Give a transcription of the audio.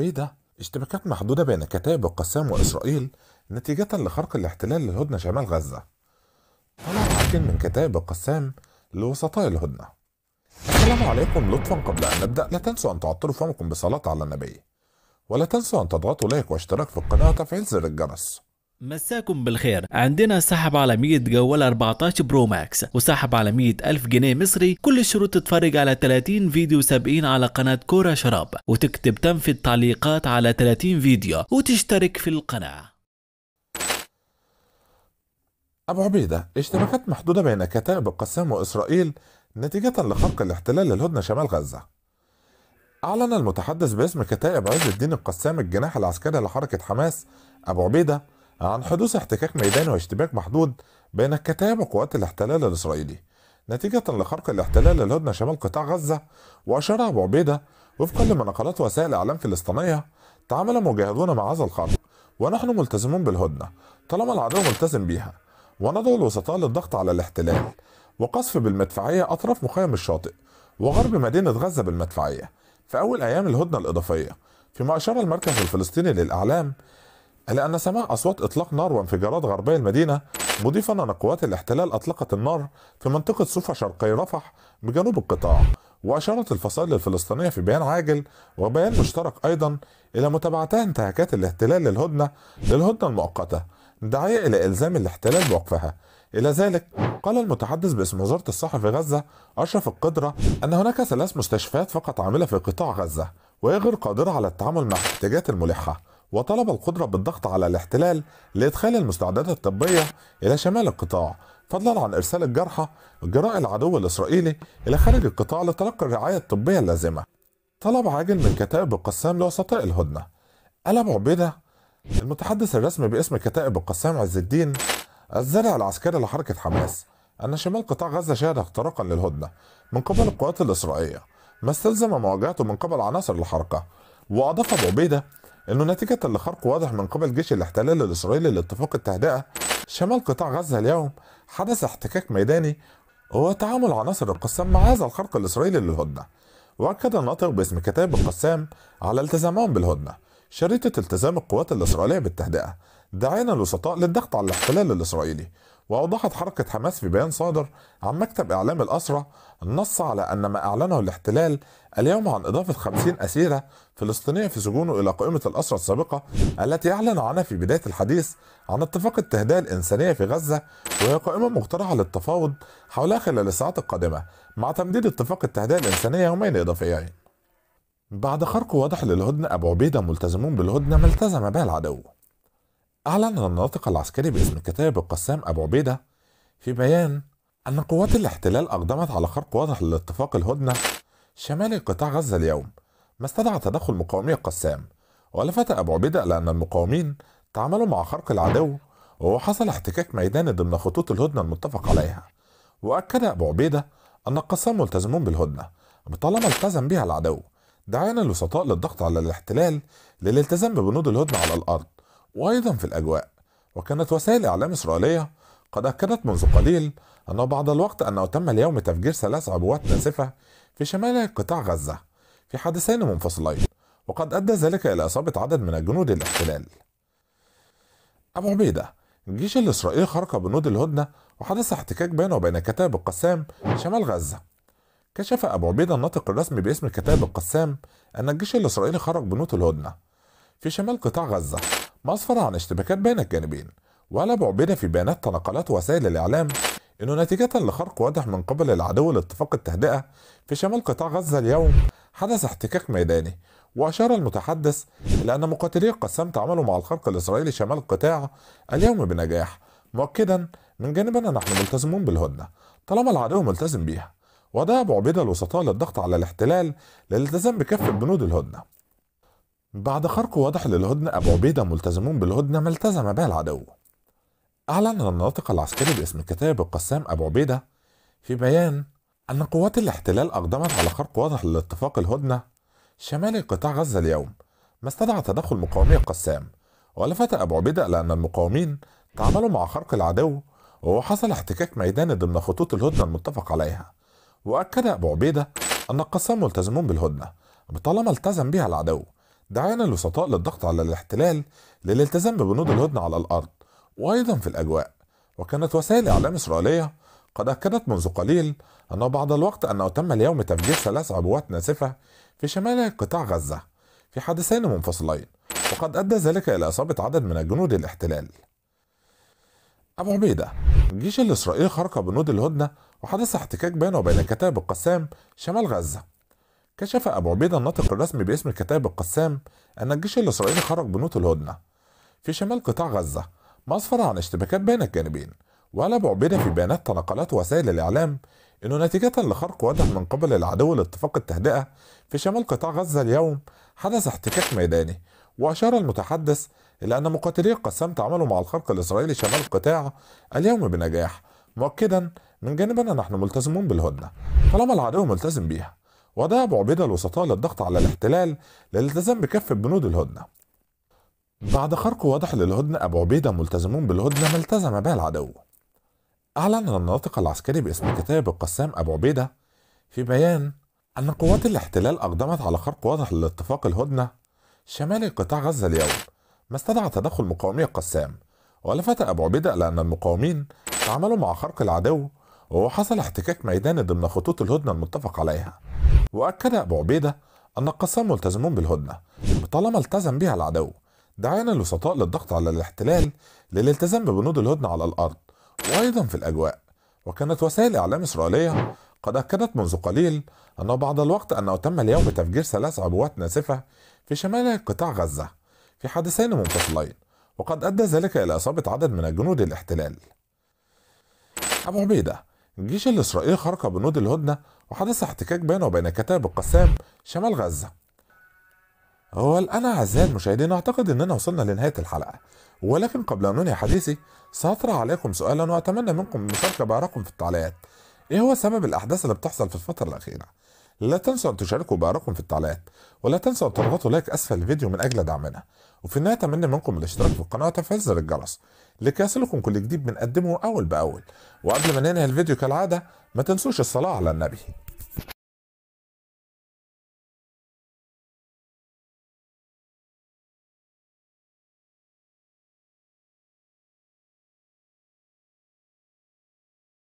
عبيده اشتباكات محدودة بين كتائب القسام وإسرائيل نتيجة لخرق الاحتلال للهدنة شمال غزة طلع حاكم من كتائب القسام لوسطاء الهدنة السلام عليكم لطفا قبل أن نبدأ لا تنسوا أن تعطروا فمكم بصلاة على النبي ولا تنسوا أن تضغطوا لايك واشتراك في القناة وتفعيل زر الجرس مساكم بالخير عندنا سحب على 100 جوال 14 برو ماكس وسحب على 100 ألف جنيه مصري كل الشروط تتفرج على 30 فيديو سابقين على قناة كورة شراب وتكتب تم في التعليقات على 30 فيديو وتشترك في القناة أبو عبيدة اشتباكات محدودة بين كتائب القسام وإسرائيل نتيجة لخرق الاحتلال للهدنة شمال غزة أعلن المتحدث باسم كتائب عز الدين القسام الجناح العسكري لحركة حماس أبو عبيدة عن حدوث احتكاك ميداني واشتباك محدود بين الكتائب وقوات الاحتلال الإسرائيلي نتيجة لخرق الاحتلال الهدنة شمال قطاع غزة وأشار أبو عبيدة وفقا لما نقلت وسائل إعلام فلسطينية تعامل مجاهدون مع هذا الخرق ونحن ملتزمون بالهدنة طالما العدو ملتزم بها وندعو الوسطاء للضغط على الاحتلال وقصف بالمدفعية أطراف مخيم الشاطئ وغرب مدينة غزة بالمدفعية في أول أيام الهدنة الإضافية فيما أشار المركز الفلسطيني للإعلام أن سماع أصوات إطلاق نار وانفجارات غربي المدينة مضيفا أن قوات الاحتلال أطلقت النار في منطقة صفا شرقي رفح بجنوب القطاع وأشارت الفصائل الفلسطينية في بيان عاجل وبيان مشترك أيضا إلى متابعتها انتهاكات الاحتلال للهدنة للهدنة المؤقتة داعية إلى إلزام الاحتلال بوقفها إلى ذلك قال المتحدث باسم وزارة الصحة في غزة أشرف القدرة أن هناك ثلاث مستشفيات فقط عاملة في قطاع غزة وهي غير قادرة على التعامل مع الاحتياجات الملحة وطلب القدرة بالضغط على الاحتلال لإدخال المستعدات الطبية إلى شمال القطاع فضلا عن إرسال الجرحى جراء العدو الإسرائيلي إلى خارج القطاع لتلقي الرعاية الطبية اللازمة طلب عاجل من كتائب القسام لوسطاء الهدنة ألم عبيدة المتحدث الرسمي باسم كتائب القسام عز الدين الزرع العسكري لحركة حماس أن شمال قطاع غزة شهد اختراقا للهدنة من قبل القوات الإسرائيلية ما استلزم مواجهته من قبل عناصر الحركة وأضاف أبو عبيدة انه نتيجه لخرق واضح من قبل جيش الاحتلال الاسرائيلي لاتفاق التهدئه شمال قطاع غزه اليوم حدث احتكاك ميداني وتعامل عناصر القسام مع هذا الخرق الاسرائيلي للهدنه واكد الناطق باسم كتائب القسام على التزامهم بالهدنه شريطه التزام القوات الاسرائيليه بالتهدئه داعينا الوسطاء للضغط على الاحتلال الاسرائيلي وأوضحت حركة حماس في بيان صادر عن مكتب إعلام الأسرة النص على أن ما أعلنه الاحتلال اليوم عن إضافة 50 أسيرة فلسطينية في سجونه إلى قائمة الأسرة السابقة التي أعلن عنها في بداية الحديث عن اتفاق التهدئة الإنسانية في غزة وهي قائمة مقترحة للتفاوض حولها خلال الساعات القادمة مع تمديد اتفاق التهدئة الإنسانية يومين إضافيين بعد خرق واضح للهدنة أبو عبيدة ملتزمون بالهدنة ما التزم بها العدو أعلن الناطق العسكري باسم كتاب القسام أبو عبيدة في بيان أن قوات الاحتلال أقدمت على خرق واضح للاتفاق الهدنة شمالي قطاع غزة اليوم ما استدعى تدخل مقاومي القسام ولفت أبو عبيدة إلى أن المقاومين تعاملوا مع خرق العدو وحصل احتكاك ميداني ضمن خطوط الهدنة المتفق عليها وأكد أبو عبيدة أن القسام ملتزمون بالهدنة طالما التزم بها العدو دعانا الوسطاء للضغط على الاحتلال للالتزام ببنود الهدنة على الأرض وأيضا في الأجواء وكانت وسائل إعلام إسرائيلية قد أكدت منذ قليل أنه بعد الوقت أنه تم اليوم تفجير ثلاث عبوات ناسفة في شمال قطاع غزة في حادثين منفصلين وقد أدى ذلك إلى إصابة عدد من جنود الاحتلال أبو عبيدة الجيش الإسرائيلي خرق بنود الهدنة وحدث احتكاك بينه وبين كتائب القسام شمال غزة كشف أبو عبيدة الناطق الرسمي باسم كتائب القسام أن الجيش الإسرائيلي خرق بنود الهدنة في شمال قطاع غزة اسفر عن اشتباكات بين الجانبين ولا بعبنا في بيانات تناقلات وسائل الإعلام أنه نتيجة لخرق واضح من قبل العدو لاتفاق التهدئة في شمال قطاع غزة اليوم حدث احتكاك ميداني وأشار المتحدث إلى أن مقاتلي القسام تعاملوا مع الخرق الإسرائيلي شمال القطاع اليوم بنجاح مؤكدا من جانبنا نحن ملتزمون بالهدنة طالما العدو ملتزم بيها وده أبو عبيدة الوسطاء للضغط على الاحتلال للالتزام بكافة بنود الهدنة بعد خرق واضح للهدنة أبو عبيدة ملتزمون بالهدنة ما التزم بها العدو أعلن الناطق العسكري باسم كتاب القسام أبو عبيدة في بيان أن قوات الاحتلال أقدمت على خرق واضح للاتفاق الهدنة شمالي قطاع غزة اليوم ما استدعى تدخل مقاومي القسام ولفت أبو عبيدة إلى أن المقاومين تعاملوا مع خرق العدو وحصل احتكاك ميداني ضمن خطوط الهدنة المتفق عليها وأكد أبو عبيدة أن القسام ملتزمون بالهدنة طالما التزم بها العدو دعانا الوسطاء للضغط على الاحتلال للالتزام ببنود الهدنة على الأرض وأيضا في الأجواء وكانت وسائل إعلام إسرائيلية قد أكدت منذ قليل أنه بعد الوقت أنه تم اليوم تفجير ثلاث عبوات ناسفة في شمال قطاع غزة في حادثين منفصلين وقد أدى ذلك إلى إصابة عدد من الجنود الاحتلال أبو عبيدة الجيش الإسرائيلي خرق بنود الهدنة وحدث احتكاك بينه وبين كتائب القسام شمال غزة كشف أبو عبيدة الناطق الرسمي باسم الكتاب القسام أن الجيش الإسرائيلي خرج بنوت الهدنة في شمال قطاع غزة ما أسفر عن اشتباكات بين الجانبين وقال أبو عبيدة في بيانات تنقلات وسائل الإعلام أنه نتيجة لخرق واضح من قبل العدو لاتفاق التهدئة في شمال قطاع غزة اليوم حدث احتكاك ميداني وأشار المتحدث إلى أن مقاتلي القسام تعاملوا مع الخرق الإسرائيلي شمال القطاع اليوم بنجاح مؤكدا من جانبنا نحن ملتزمون بالهدنة طالما العدو ملتزم بيها وضع أبو عبيدة الوسطاء للضغط على الاحتلال للالتزام بكافة بنود الهدنة. بعد خرق واضح للهدنة أبو عبيدة ملتزمون بالهدنة ما التزم بها العدو. أعلن الناطق العسكري باسم كتاب القسام أبو عبيدة في بيان أن قوات الاحتلال أقدمت على خرق واضح للاتفاق الهدنة شمالي قطاع غزة اليوم ما استدعى تدخل مقاومي القسام ولفت أبو عبيدة إلى أن المقاومين تعاملوا مع خرق العدو وحصل احتكاك ميداني ضمن خطوط الهدنة المتفق عليها وأكد أبو عبيدة أن القسام ملتزمون بالهدنة طالما التزم بها العدو دعانا الوسطاء للضغط على الاحتلال للالتزام ببنود الهدنة على الأرض وأيضا في الأجواء وكانت وسائل إعلام إسرائيلية قد أكدت منذ قليل أنه بعد الوقت أنه تم اليوم تفجير ثلاث عبوات ناسفة في شمال قطاع غزة في حادثين منفصلين وقد أدى ذلك إلى إصابة عدد من جنود الاحتلال أبو عبيدة الجيش الإسرائيلي خرق بنود الهدنة وحدث احتكاك بينه وبين كتاب القسام شمال غزة والآن أعزائي المشاهدين أعتقد أننا وصلنا لنهاية الحلقة ولكن قبل أن أنهي حديثي سأطرح عليكم سؤالا وأتمنى منكم المشاركة بآرائكم في التعليقات إيه هو سبب الأحداث اللي بتحصل في الفترة الأخيرة؟ لا تنسوا أن تشاركوا بآرائكم في التعليقات ولا تنسوا أن تضغطوا لايك أسفل الفيديو من أجل دعمنا وفي النهاية أتمنى منكم الاشتراك في القناة وتفعيل زر الجرس لكي يصلكم كل جديد بنقدمه أول بأول وقبل ما ننهي الفيديو كالعادة ما تنسوش الصلاة على النبي